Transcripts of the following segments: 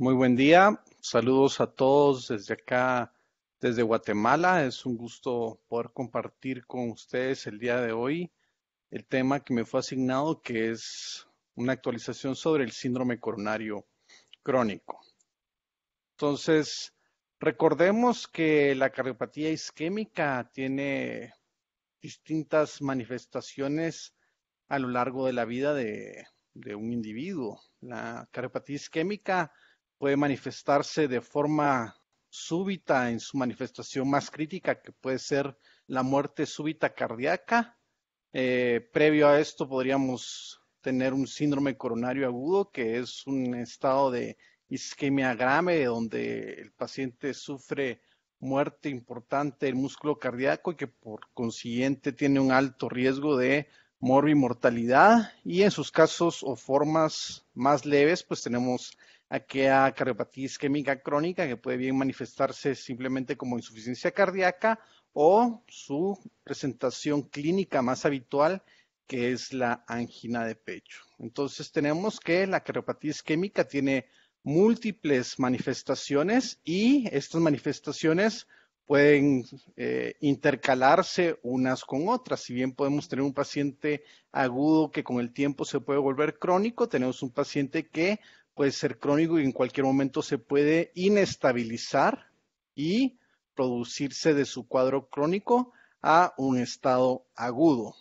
Muy buen día, saludos a todos desde acá, desde Guatemala. Es un gusto poder compartir con ustedes el día de hoy el tema que me fue asignado, que es una actualización sobre el síndrome coronario crónico. Entonces, recordemos que la cardiopatía isquémica tiene distintas manifestaciones a lo largo de la vida de, un individuo. La cardiopatía isquémica puede manifestarse de forma súbita en su manifestación más crítica, que puede ser la muerte súbita cardíaca. Eh, previo a esto podríamos tener un síndrome coronario agudo, que es un estado de isquemia grave, donde el paciente sufre muerte importante del músculo cardíaco y que por consiguiente tiene un alto riesgo de morbi-mortalidad. y en sus casos o formas más leves pues tenemos aquella cardiopatía isquémica crónica que puede bien manifestarse simplemente como insuficiencia cardíaca o su presentación clínica más habitual que es la angina de pecho. Entonces tenemos que la cardiopatía isquémica tiene múltiples manifestaciones y estas manifestaciones pueden eh, intercalarse unas con otras. Si bien podemos tener un paciente agudo que con el tiempo se puede volver crónico, tenemos un paciente que puede ser crónico y en cualquier momento se puede inestabilizar y producirse de su cuadro crónico a un estado agudo.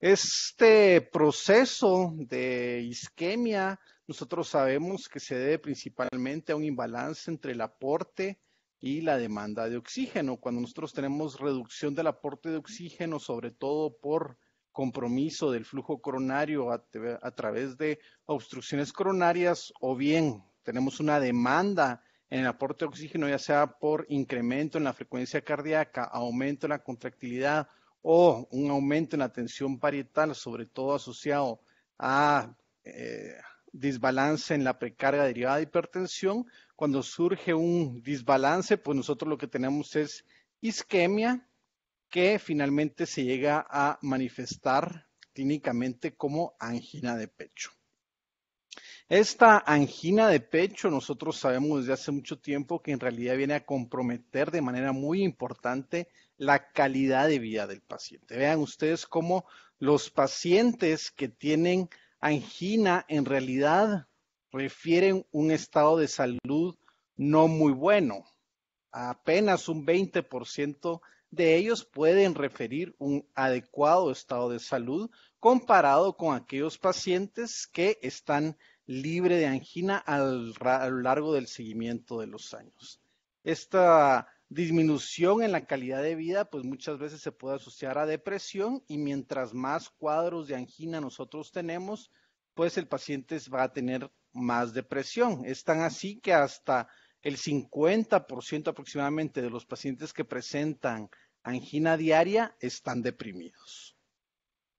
Este proceso de isquemia, nosotros sabemos que se debe principalmente a un imbalance entre el aporte y la demanda de oxígeno. Cuando nosotros tenemos reducción del aporte de oxígeno, sobre todo por compromiso del flujo coronario a, través de obstrucciones coronarias o bien tenemos una demanda en el aporte de oxígeno, ya sea por incremento en la frecuencia cardíaca, aumento en la contractilidad o un aumento en la tensión parietal, sobre todo asociado a eh, disbalance desbalance en la precarga derivada de hipertensión, cuando surge un desbalance, pues nosotros lo que tenemos es isquemia, que finalmente se llega a manifestar clínicamente como angina de pecho. Esta angina de pecho nosotros sabemos desde hace mucho tiempo que en realidad viene a comprometer de manera muy importante la calidad de vida del paciente. Vean ustedes cómo los pacientes que tienen angina en realidad refieren un estado de salud no muy bueno. Apenas un 20% de ellos pueden referir un adecuado estado de salud comparado con aquellos pacientes que están libre de angina a lo largo del seguimiento de los años. Esta disminución en la calidad de vida, pues muchas veces se puede asociar a depresión y mientras más cuadros de angina nosotros tenemos, pues el paciente va a tener más depresión. Es tan así que hasta el 50% aproximadamente de los pacientes que presentan angina diaria están deprimidos.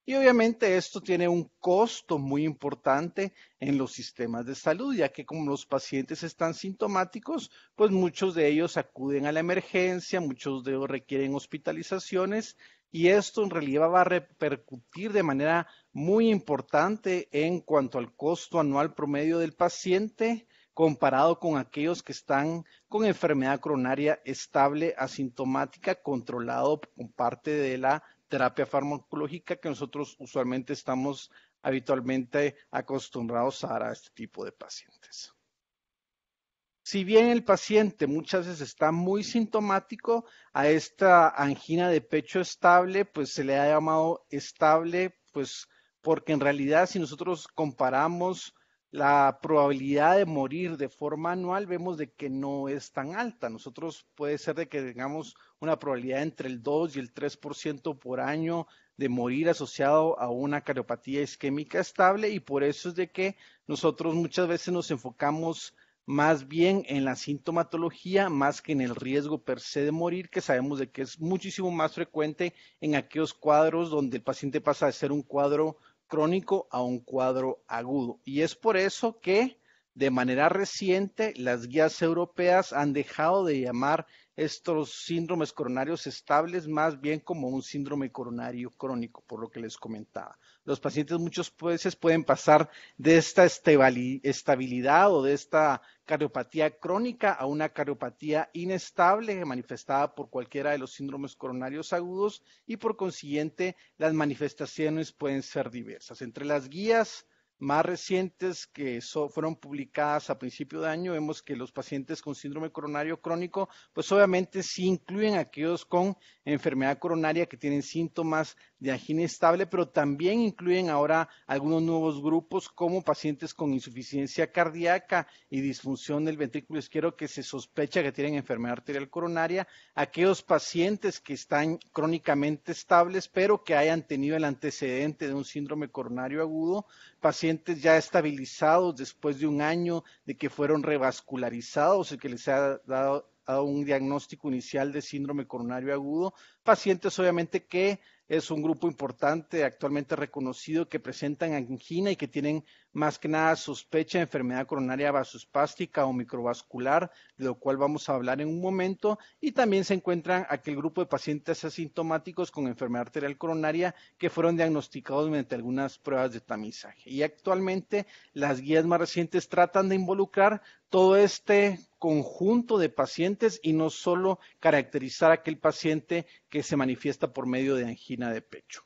Y obviamente esto tiene un costo muy importante en los sistemas de salud, ya que como los pacientes están sintomáticos, pues muchos de ellos acuden a la emergencia, muchos de ellos requieren hospitalizaciones y esto en realidad va a repercutir de manera muy importante en cuanto al costo anual promedio del paciente, comparado con aquellos que están con enfermedad coronaria estable, asintomática, controlado con parte de la terapia farmacológica que nosotros usualmente estamos habitualmente acostumbrados a dar a este tipo de pacientes. Si bien el paciente muchas veces está muy sintomático, a esta angina de pecho estable, pues se le ha llamado estable, pues porque en realidad si nosotros comparamos la probabilidad de morir de forma anual vemos de que no es tan alta. Nosotros puede ser de que tengamos una probabilidad entre el 2 y el 3% por año de morir asociado a una cardiopatía isquémica estable y por eso es de que nosotros muchas veces nos enfocamos más bien en la sintomatología más que en el riesgo per se de morir, que sabemos de que es muchísimo más frecuente en aquellos cuadros donde el paciente pasa de ser un cuadro crónico a un cuadro agudo. Y es por eso que de manera reciente las guías europeas han dejado de llamar estos síndromes coronarios estables más bien como un síndrome coronario crónico, por lo que les comentaba. Los pacientes muchos veces pueden pasar de esta estabilidad o de esta cardiopatía crónica a una cardiopatía inestable manifestada por cualquiera de los síndromes coronarios agudos y por consiguiente las manifestaciones pueden ser diversas. Entre las guías más recientes que fueron publicadas a principio de año, vemos que los pacientes con síndrome coronario crónico, pues obviamente sí incluyen aquellos con enfermedad coronaria que tienen síntomas de angina estable, pero también incluyen ahora algunos nuevos grupos como pacientes con insuficiencia cardíaca y disfunción del ventrículo izquierdo que se sospecha que tienen enfermedad arterial coronaria, aquellos pacientes que están crónicamente estables, pero que hayan tenido el antecedente de un síndrome coronario agudo, pacientes ya estabilizados después de un año de que fueron revascularizados y que les ha dado un diagnóstico inicial de síndrome coronario agudo, pacientes obviamente que es un grupo importante actualmente reconocido que presentan angina y que tienen más que nada sospecha de enfermedad coronaria vasospástica o microvascular, de lo cual vamos a hablar en un momento, y también se encuentran aquel grupo de pacientes asintomáticos con enfermedad arterial coronaria que fueron diagnosticados mediante algunas pruebas de tamizaje. Y actualmente las guías más recientes tratan de involucrar todo este conjunto de pacientes y no solo caracterizar aquel paciente que se manifiesta por medio de angina de pecho.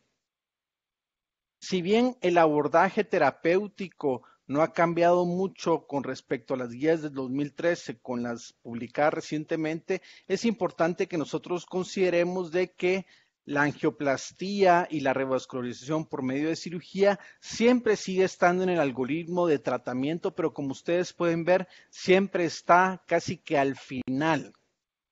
Si bien el abordaje terapéutico no ha cambiado mucho con respecto a las guías del 2013, con las publicadas recientemente, es importante que nosotros consideremos de que la angioplastía y la revascularización por medio de cirugía siempre sigue estando en el algoritmo de tratamiento, pero como ustedes pueden ver, siempre está casi que al final.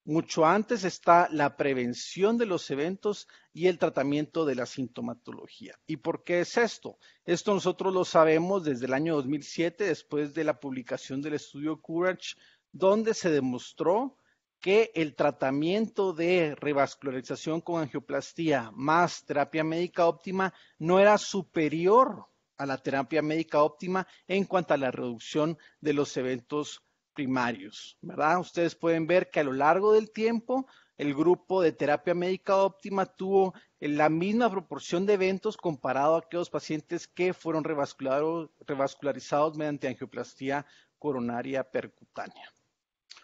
Mucho antes está la prevención de los eventos y el tratamiento de la sintomatología. ¿Y por qué es esto? Esto nosotros lo sabemos desde el año 2007, después de la publicación del estudio Courage, donde se demostró que el tratamiento de revascularización con angioplastía más terapia médica óptima no era superior a la terapia médica óptima en cuanto a la reducción de los eventos primarios, ¿verdad? Ustedes pueden ver que a lo largo del tiempo el grupo de terapia médica óptima tuvo eh, la misma proporción de eventos comparado a aquellos pacientes que fueron revascularizados mediante angioplastía coronaria percutánea.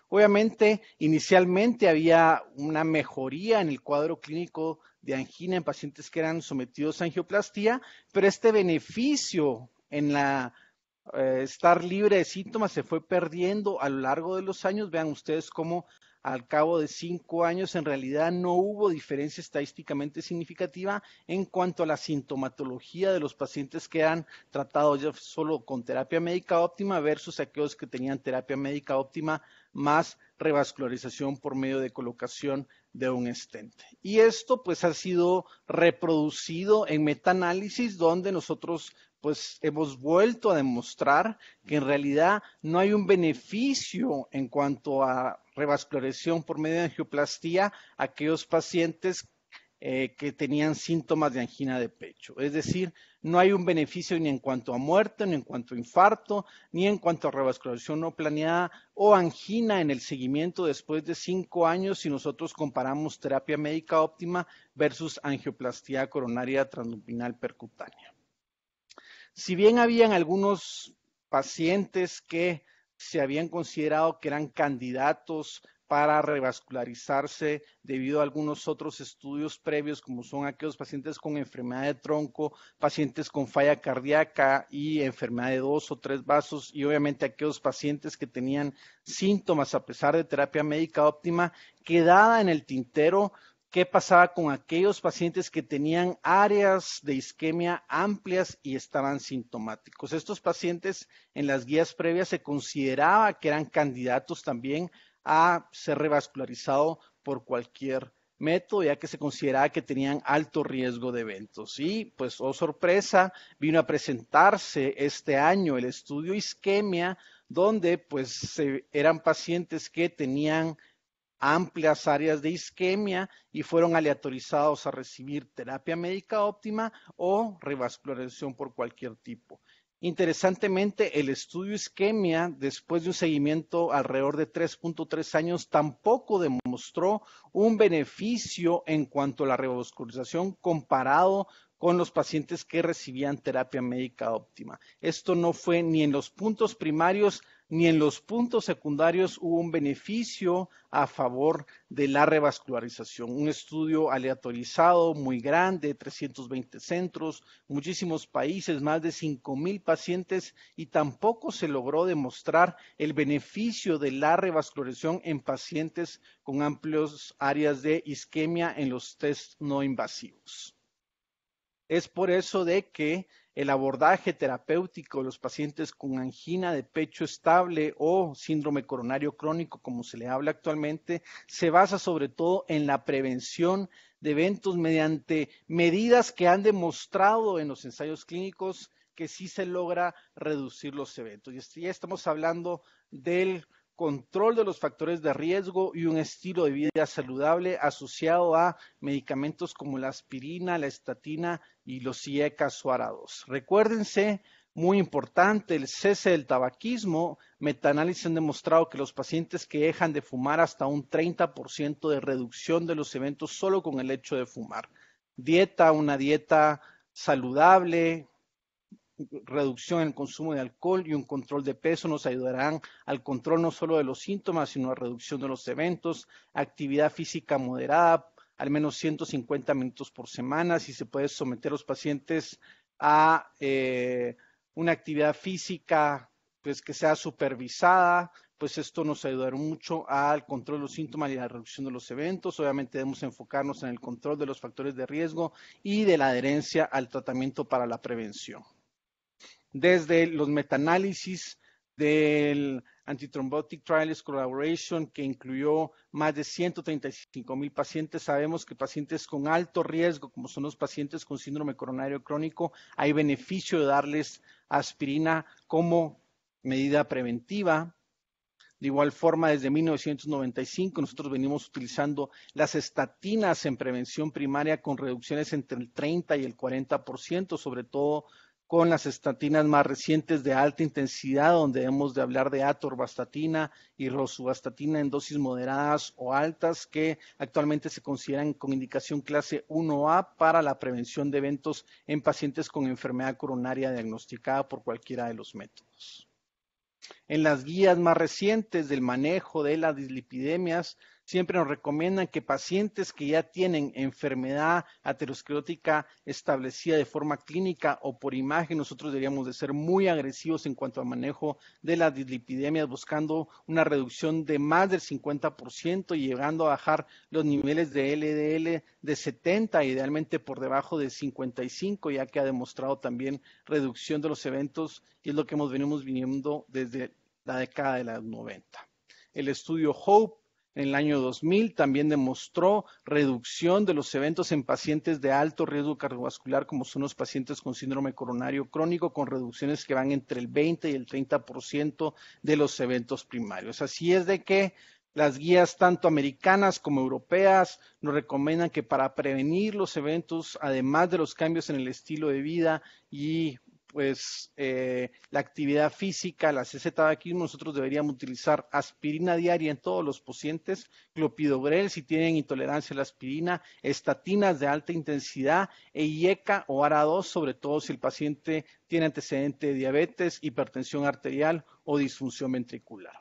Obviamente, inicialmente había una mejoría en el cuadro clínico de angina en pacientes que eran sometidos a angioplastía, pero este beneficio en la eh, estar libre de síntomas se fue perdiendo a lo largo de los años. Vean ustedes cómo al cabo de cinco años en realidad no hubo diferencia estadísticamente significativa en cuanto a la sintomatología de los pacientes que han tratado ya solo con terapia médica óptima versus aquellos que tenían terapia médica óptima más revascularización por medio de colocación de un estente. Y esto pues ha sido reproducido en metaanálisis donde nosotros pues hemos vuelto a demostrar que en realidad no hay un beneficio en cuanto a revascularización por medio de angioplastía a aquellos pacientes eh, que tenían síntomas de angina de pecho. Es decir, no hay un beneficio ni en cuanto a muerte, ni en cuanto a infarto, ni en cuanto a revascularización no planeada o angina en el seguimiento después de cinco años si nosotros comparamos terapia médica óptima versus angioplastía coronaria transluminal percutánea. Si bien habían algunos pacientes que se habían considerado que eran candidatos para revascularizarse debido a algunos otros estudios previos, como son aquellos pacientes con enfermedad de tronco, pacientes con falla cardíaca y enfermedad de dos o tres vasos, y obviamente aquellos pacientes que tenían síntomas a pesar de terapia médica óptima, quedada en el tintero qué pasaba con aquellos pacientes que tenían áreas de isquemia amplias y estaban sintomáticos. Estos pacientes en las guías previas se consideraba que eran candidatos también a ser revascularizado por cualquier método, ya que se consideraba que tenían alto riesgo de eventos. Y pues, oh sorpresa, vino a presentarse este año el estudio isquemia, donde pues eran pacientes que tenían amplias áreas de isquemia y fueron aleatorizados a recibir terapia médica óptima o revascularización por cualquier tipo. Interesantemente, el estudio isquemia, después de un seguimiento alrededor de 3.3 años, tampoco demostró un beneficio en cuanto a la revascularización comparado con los pacientes que recibían terapia médica óptima. Esto no fue ni en los puntos primarios ni en los puntos secundarios hubo un beneficio a favor de la revascularización. Un estudio aleatorizado muy grande, 320 centros, muchísimos países, más de 5.000 pacientes y tampoco se logró demostrar el beneficio de la revascularización en pacientes con amplias áreas de isquemia en los test no invasivos. Es por eso de que el abordaje terapéutico de los pacientes con angina de pecho estable o síndrome coronario crónico, como se le habla actualmente, se basa sobre todo en la prevención de eventos mediante medidas que han demostrado en los ensayos clínicos que sí se logra reducir los eventos. Y ya estamos hablando del control de los factores de riesgo y un estilo de vida saludable asociado a medicamentos como la aspirina, la estatina y los IECA o Recuérdense, muy importante, el cese del tabaquismo. Metaanálisis han demostrado que los pacientes que dejan de fumar hasta un 30% de reducción de los eventos solo con el hecho de fumar. Dieta, una dieta saludable, reducción en el consumo de alcohol y un control de peso nos ayudarán al control no solo de los síntomas, sino a reducción de los eventos, actividad física moderada, al menos 150 minutos por semana, si se puede someter a los pacientes a eh, una actividad física pues, que sea supervisada, pues esto nos ayudará mucho al control de los síntomas y a la reducción de los eventos. Obviamente debemos enfocarnos en el control de los factores de riesgo y de la adherencia al tratamiento para la prevención desde los metaanálisis del Antitrombotic Trials Collaboration, que incluyó más de 135 mil pacientes. Sabemos que pacientes con alto riesgo, como son los pacientes con síndrome coronario crónico, hay beneficio de darles aspirina como medida preventiva. De igual forma, desde 1995 nosotros venimos utilizando las estatinas en prevención primaria con reducciones entre el 30 y el 40%, sobre todo con las estatinas más recientes de alta intensidad, donde hemos de hablar de atorvastatina y rosuvastatina en dosis moderadas o altas, que actualmente se consideran con indicación clase 1A para la prevención de eventos en pacientes con enfermedad coronaria diagnosticada por cualquiera de los métodos. En las guías más recientes del manejo de las dislipidemias, siempre nos recomiendan que pacientes que ya tienen enfermedad aterosclerótica establecida de forma clínica o por imagen, nosotros deberíamos de ser muy agresivos en cuanto al manejo de las dislipidemias, buscando una reducción de más del 50% y llegando a bajar los niveles de LDL de 70, idealmente por debajo de 55, ya que ha demostrado también reducción de los eventos y es lo que hemos venido viniendo desde la década de los 90. El estudio HOPE en el año 2000 también demostró reducción de los eventos en pacientes de alto riesgo cardiovascular, como son los pacientes con síndrome coronario crónico, con reducciones que van entre el 20 y el 30% de los eventos primarios. Así es de que las guías tanto americanas como europeas nos recomiendan que para prevenir los eventos, además de los cambios en el estilo de vida y pues eh, la actividad física, la aquí nosotros deberíamos utilizar aspirina diaria en todos los pacientes, clopidogrel si tienen intolerancia a la aspirina, estatinas de alta intensidad, e IECA o ARA2, sobre todo si el paciente tiene antecedente de diabetes, hipertensión arterial o disfunción ventricular.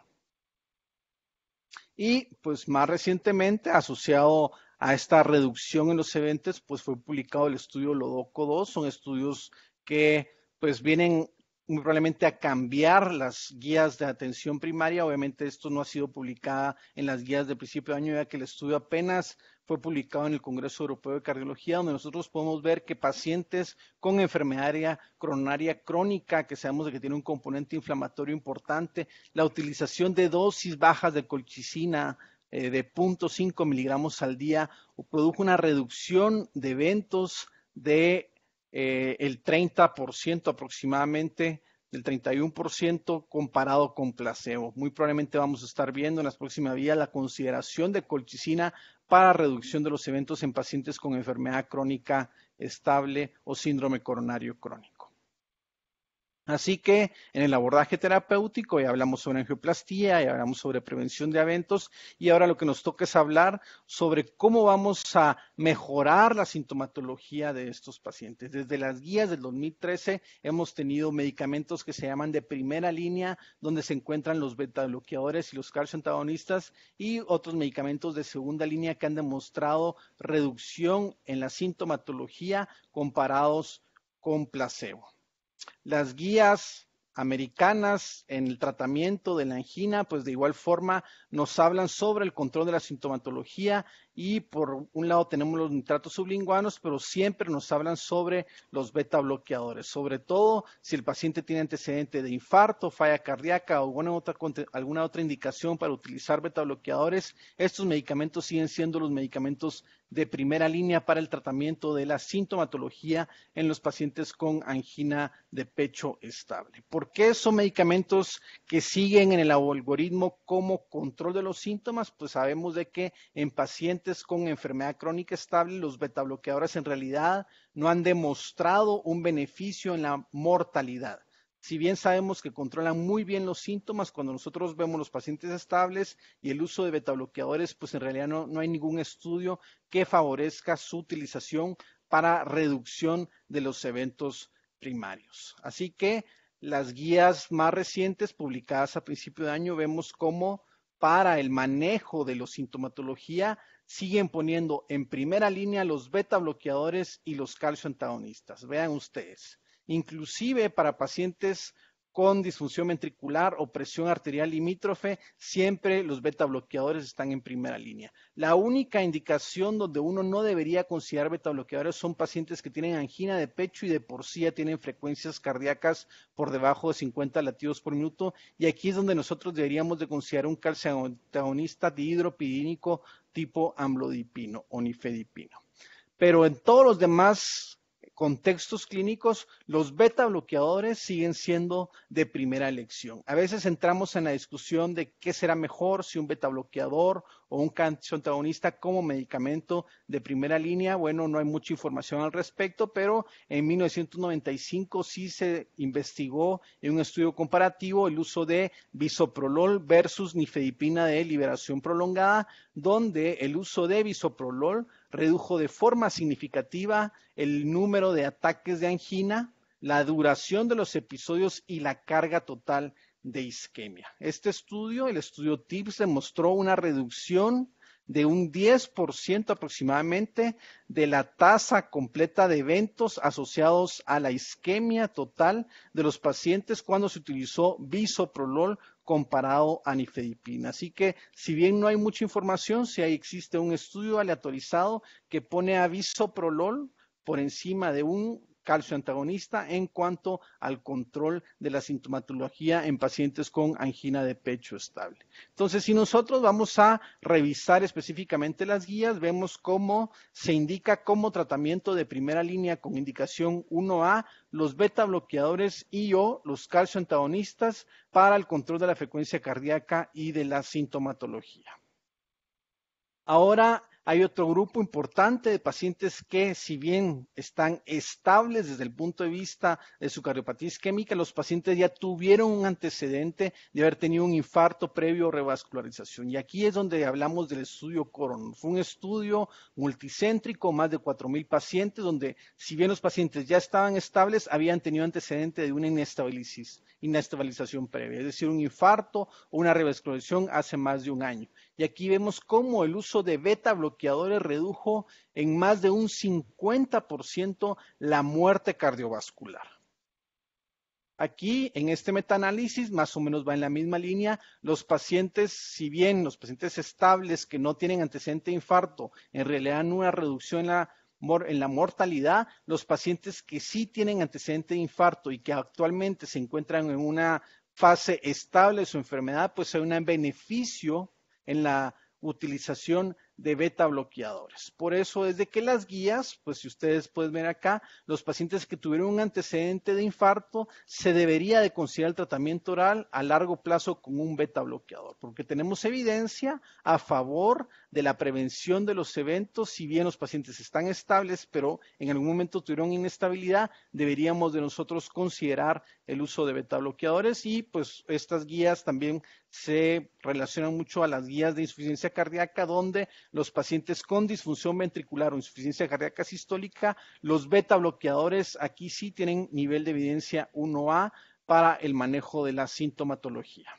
Y pues más recientemente, asociado a esta reducción en los eventos, pues fue publicado el estudio Lodoco 2, son estudios que pues vienen muy probablemente a cambiar las guías de atención primaria. Obviamente esto no ha sido publicada en las guías de principio de año, ya que el estudio apenas fue publicado en el Congreso Europeo de Cardiología, donde nosotros podemos ver que pacientes con enfermedad coronaria crónica, que sabemos de que tiene un componente inflamatorio importante, la utilización de dosis bajas de colchicina eh, de 0.5 miligramos al día produjo una reducción de eventos de eh, el 30% aproximadamente, del 31% comparado con placebo. Muy probablemente vamos a estar viendo en las próximas vías la consideración de colchicina para reducción de los eventos en pacientes con enfermedad crónica estable o síndrome coronario crónico. Así que en el abordaje terapéutico ya hablamos sobre angioplastía, ya hablamos sobre prevención de eventos y ahora lo que nos toca es hablar sobre cómo vamos a mejorar la sintomatología de estos pacientes. Desde las guías del 2013 hemos tenido medicamentos que se llaman de primera línea, donde se encuentran los beta bloqueadores y los calcio y otros medicamentos de segunda línea que han demostrado reducción en la sintomatología comparados con placebo. Las guías americanas en el tratamiento de la angina, pues de igual forma nos hablan sobre el control de la sintomatología y por un lado tenemos los nitratos sublinguanos, pero siempre nos hablan sobre los beta bloqueadores, sobre todo si el paciente tiene antecedente de infarto, falla cardíaca o alguna otra, alguna otra indicación para utilizar beta bloqueadores, estos medicamentos siguen siendo los medicamentos de primera línea para el tratamiento de la sintomatología en los pacientes con angina de pecho estable. ¿Por qué son medicamentos que siguen en el algoritmo como control de los síntomas? Pues sabemos de que en pacientes con enfermedad crónica estable, los betabloqueadores en realidad no han demostrado un beneficio en la mortalidad. Si bien sabemos que controlan muy bien los síntomas, cuando nosotros vemos los pacientes estables y el uso de betabloqueadores, pues en realidad no hay ningún estudio que favorezca su utilización para reducción de los eventos primarios. Así que las guías más recientes publicadas a principio de año vemos cómo para el manejo de la sintomatología siguen poniendo en primera línea los beta bloqueadores y los calcio antagonistas. Vean ustedes, inclusive para pacientes con disfunción ventricular o presión arterial limítrofe, siempre los beta bloqueadores están en primera línea. La única indicación donde uno no debería considerar beta bloqueadores son pacientes que tienen angina de pecho y de por sí ya tienen frecuencias cardíacas por debajo de 50 latidos por minuto y aquí es donde nosotros deberíamos de considerar un calcio antagonista dihidropidínico tipo amblodipino, o nifedipino. Pero en todos los demás contextos clínicos, los beta bloqueadores siguen siendo de primera elección. A veces entramos en la discusión de qué será mejor, si un beta bloqueador o un antagonista como medicamento de primera línea. Bueno, no hay mucha información al respecto, pero en 1995 sí se investigó en un estudio comparativo el uso de bisoprolol versus nifedipina de liberación prolongada, donde el uso de bisoprolol redujo de forma significativa el número de ataques de angina, la duración de los episodios y la carga total de isquemia. Este estudio, el estudio TIPS, demostró una reducción de un 10% aproximadamente de la tasa completa de eventos asociados a la isquemia total de los pacientes cuando se utilizó bisoprolol comparado a nifedipina. Así que si bien no hay mucha información, si ahí existe un estudio aleatorizado que pone a bisoprolol por encima de un calcio antagonista en cuanto al control de la sintomatología en pacientes con angina de pecho estable. Entonces, si nosotros vamos a revisar específicamente las guías, vemos cómo se indica como tratamiento de primera línea con indicación 1A los beta bloqueadores y o los calcio antagonistas para el control de la frecuencia cardíaca y de la sintomatología. Ahora hay otro grupo importante de pacientes que, si bien están estables desde el punto de vista de su cardiopatía isquémica, los pacientes ya tuvieron un antecedente de haber tenido un infarto previo o revascularización. Y aquí es donde hablamos del estudio Coron. Fue un estudio multicéntrico, más de 4.000 pacientes, donde, si bien los pacientes ya estaban estables, habían tenido antecedente de una inestabilización previa, es decir, un infarto o una revascularización hace más de un año. Y aquí vemos cómo el uso de beta bloqueadores redujo en más de un 50% la muerte cardiovascular. Aquí, en este metaanálisis, más o menos va en la misma línea, los pacientes, si bien los pacientes estables que no tienen antecedente de infarto, en realidad no una reducción en la en la mortalidad, los pacientes que sí tienen antecedente de infarto y que actualmente se encuentran en una fase estable de su enfermedad, pues hay un beneficio en la utilización de beta bloqueadores. Por eso, desde que las guías, pues si ustedes pueden ver acá, los pacientes que tuvieron un antecedente de infarto, se debería de considerar el tratamiento oral a largo plazo con un beta bloqueador, porque tenemos evidencia a favor de la prevención de los eventos, si bien los pacientes están estables, pero en algún momento tuvieron inestabilidad, deberíamos de nosotros considerar el uso de beta bloqueadores y pues estas guías también se relacionan mucho a las guías de insuficiencia cardíaca donde los pacientes con disfunción ventricular o insuficiencia cardíaca sistólica, los beta bloqueadores aquí sí tienen nivel de evidencia 1A para el manejo de la sintomatología.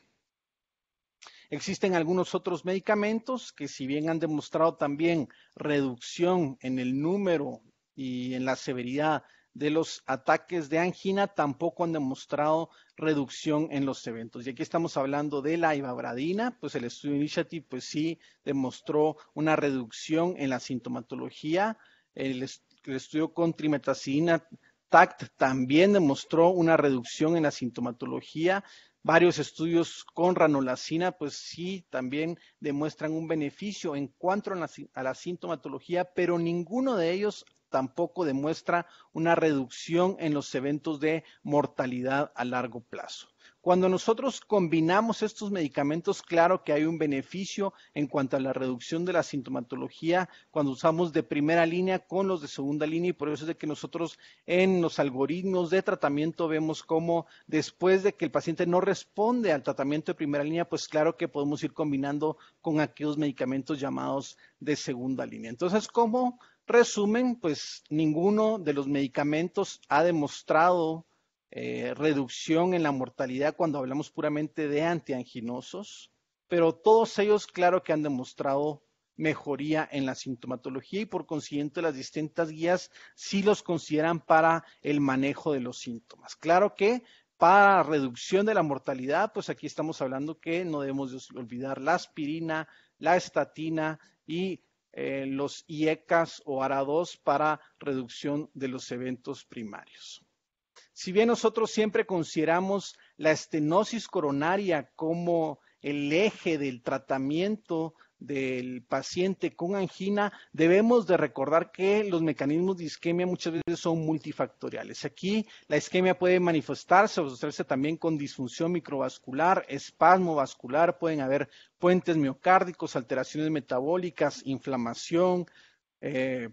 Existen algunos otros medicamentos que si bien han demostrado también reducción en el número y en la severidad de los ataques de angina tampoco han demostrado reducción en los eventos. Y aquí estamos hablando de la ibabradina, pues el estudio Initiative pues sí demostró una reducción en la sintomatología. El, estudio con trimetacina TACT también demostró una reducción en la sintomatología. Varios estudios con ranolacina, pues sí, también demuestran un beneficio en cuanto a la, a la sintomatología, pero ninguno de ellos tampoco demuestra una reducción en los eventos de mortalidad a largo plazo. Cuando nosotros combinamos estos medicamentos, claro que hay un beneficio en cuanto a la reducción de la sintomatología cuando usamos de primera línea con los de segunda línea y por eso es de que nosotros en los algoritmos de tratamiento vemos cómo después de que el paciente no responde al tratamiento de primera línea, pues claro que podemos ir combinando con aquellos medicamentos llamados de segunda línea. Entonces, ¿cómo Resumen, pues ninguno de los medicamentos ha demostrado eh, reducción en la mortalidad cuando hablamos puramente de antianginosos, pero todos ellos claro que han demostrado mejoría en la sintomatología y por consiguiente las distintas guías sí los consideran para el manejo de los síntomas. Claro que para reducción de la mortalidad, pues aquí estamos hablando que no debemos olvidar la aspirina, la estatina y eh, los IECAS o ARA2 para reducción de los eventos primarios. Si bien nosotros siempre consideramos la estenosis coronaria como el eje del tratamiento del paciente con angina, debemos de recordar que los mecanismos de isquemia muchas veces son multifactoriales. Aquí la isquemia puede manifestarse o asociarse también con disfunción microvascular, espasmo vascular, pueden haber puentes miocárdicos, alteraciones metabólicas, inflamación, eh,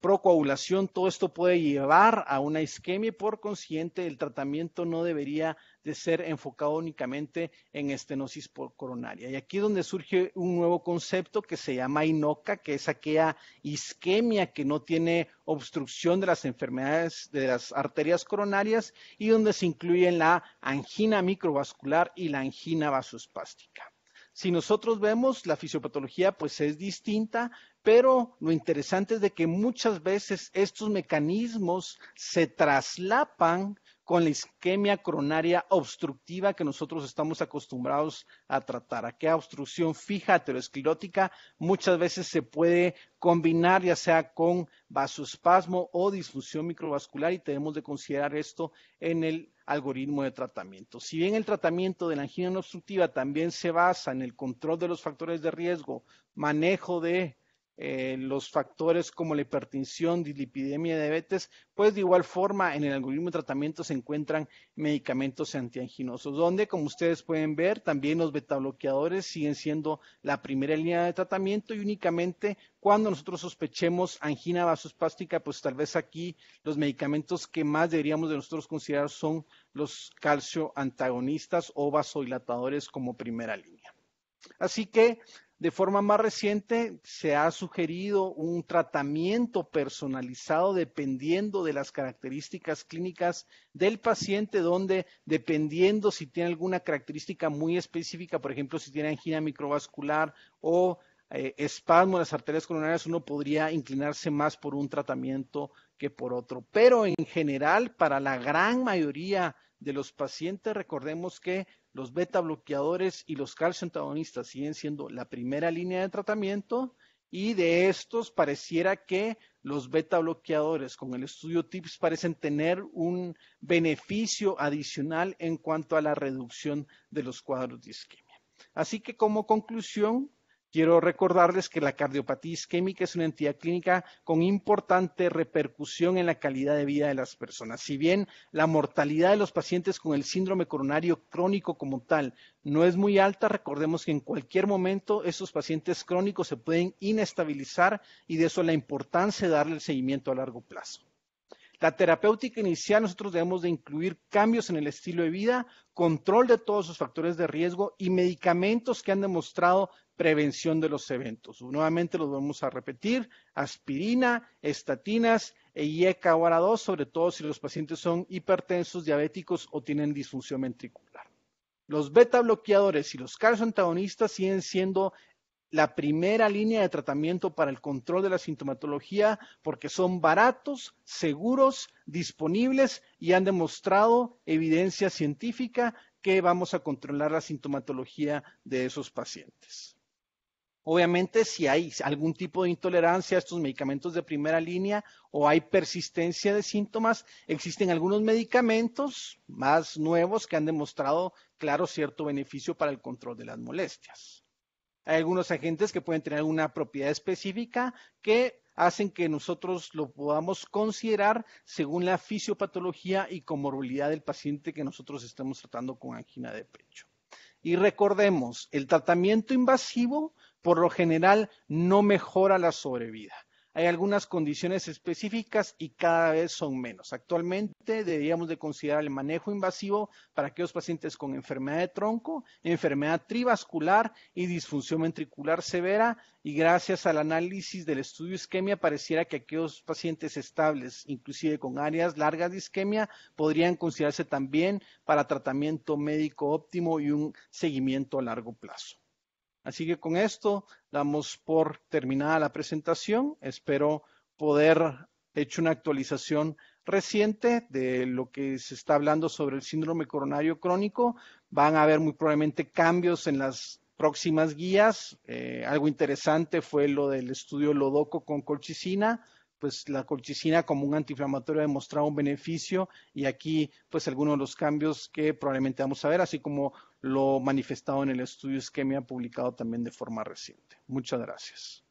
procoagulación, todo esto puede llevar a una isquemia y por consiguiente el tratamiento no debería de ser enfocado únicamente en estenosis por coronaria. Y aquí es donde surge un nuevo concepto que se llama INOCA, que es aquella isquemia que no tiene obstrucción de las enfermedades de las arterias coronarias y donde se incluyen la angina microvascular y la angina vasoespástica. Si nosotros vemos, la fisiopatología pues es distinta, pero lo interesante es de que muchas veces estos mecanismos se traslapan con la isquemia coronaria obstructiva que nosotros estamos acostumbrados a tratar. Aquella obstrucción fija aterosclerótica muchas veces se puede combinar ya sea con vasoespasmo o disfunción microvascular y tenemos de considerar esto en el algoritmo de tratamiento. Si bien el tratamiento de la angina obstructiva también se basa en el control de los factores de riesgo, manejo de eh, los factores como la hipertensión, dislipidemia, diabetes, pues de igual forma en el algoritmo de tratamiento se encuentran medicamentos antianginosos, donde como ustedes pueden ver también los betabloqueadores siguen siendo la primera línea de tratamiento y únicamente cuando nosotros sospechemos angina vasospástica, pues tal vez aquí los medicamentos que más deberíamos de nosotros considerar son los calcio antagonistas o vasodilatadores como primera línea. Así que de forma más reciente, se ha sugerido un tratamiento personalizado dependiendo de las características clínicas del paciente, donde dependiendo si tiene alguna característica muy específica, por ejemplo, si tiene angina microvascular o eh, espasmo de las arterias coronarias, uno podría inclinarse más por un tratamiento que por otro. Pero en general, para la gran mayoría de los pacientes, recordemos que los beta bloqueadores y los calcio antagonistas siguen siendo la primera línea de tratamiento y de estos pareciera que los beta bloqueadores con el estudio TIPS parecen tener un beneficio adicional en cuanto a la reducción de los cuadros de isquemia. Así que como conclusión, Quiero recordarles que la cardiopatía isquémica es una entidad clínica con importante repercusión en la calidad de vida de las personas. Si bien la mortalidad de los pacientes con el síndrome coronario crónico como tal no es muy alta, recordemos que en cualquier momento esos pacientes crónicos se pueden inestabilizar y de eso la importancia de darle el seguimiento a largo plazo. La terapéutica inicial, nosotros debemos de incluir cambios en el estilo de vida, control de todos los factores de riesgo y medicamentos que han demostrado prevención de los eventos. Nuevamente los vamos a repetir, aspirina, estatinas e IECA-2, sobre todo si los pacientes son hipertensos, diabéticos o tienen disfunción ventricular. Los beta bloqueadores y los antagonistas siguen siendo la primera línea de tratamiento para el control de la sintomatología porque son baratos, seguros, disponibles y han demostrado evidencia científica que vamos a controlar la sintomatología de esos pacientes. Obviamente, si hay algún tipo de intolerancia a estos medicamentos de primera línea o hay persistencia de síntomas, existen algunos medicamentos más nuevos que han demostrado, claro, cierto beneficio para el control de las molestias. Hay algunos agentes que pueden tener una propiedad específica que hacen que nosotros lo podamos considerar según la fisiopatología y comorbilidad del paciente que nosotros estamos tratando con angina de pecho. Y recordemos, el tratamiento invasivo por lo general no mejora la sobrevida. Hay algunas condiciones específicas y cada vez son menos. Actualmente deberíamos de considerar el manejo invasivo para aquellos pacientes con enfermedad de tronco, enfermedad trivascular y disfunción ventricular severa y gracias al análisis del estudio isquemia pareciera que aquellos pacientes estables, inclusive con áreas largas de isquemia, podrían considerarse también para tratamiento médico óptimo y un seguimiento a largo plazo. Así que con esto damos por terminada la presentación. Espero poder hecho una actualización reciente de lo que se está hablando sobre el síndrome coronario crónico. Van a haber muy probablemente cambios en las próximas guías. Eh, algo interesante fue lo del estudio Lodoco con colchicina pues la colchicina como un antiinflamatorio ha demostrado un beneficio y aquí pues algunos de los cambios que probablemente vamos a ver, así como lo manifestado en el estudio ha publicado también de forma reciente. Muchas gracias.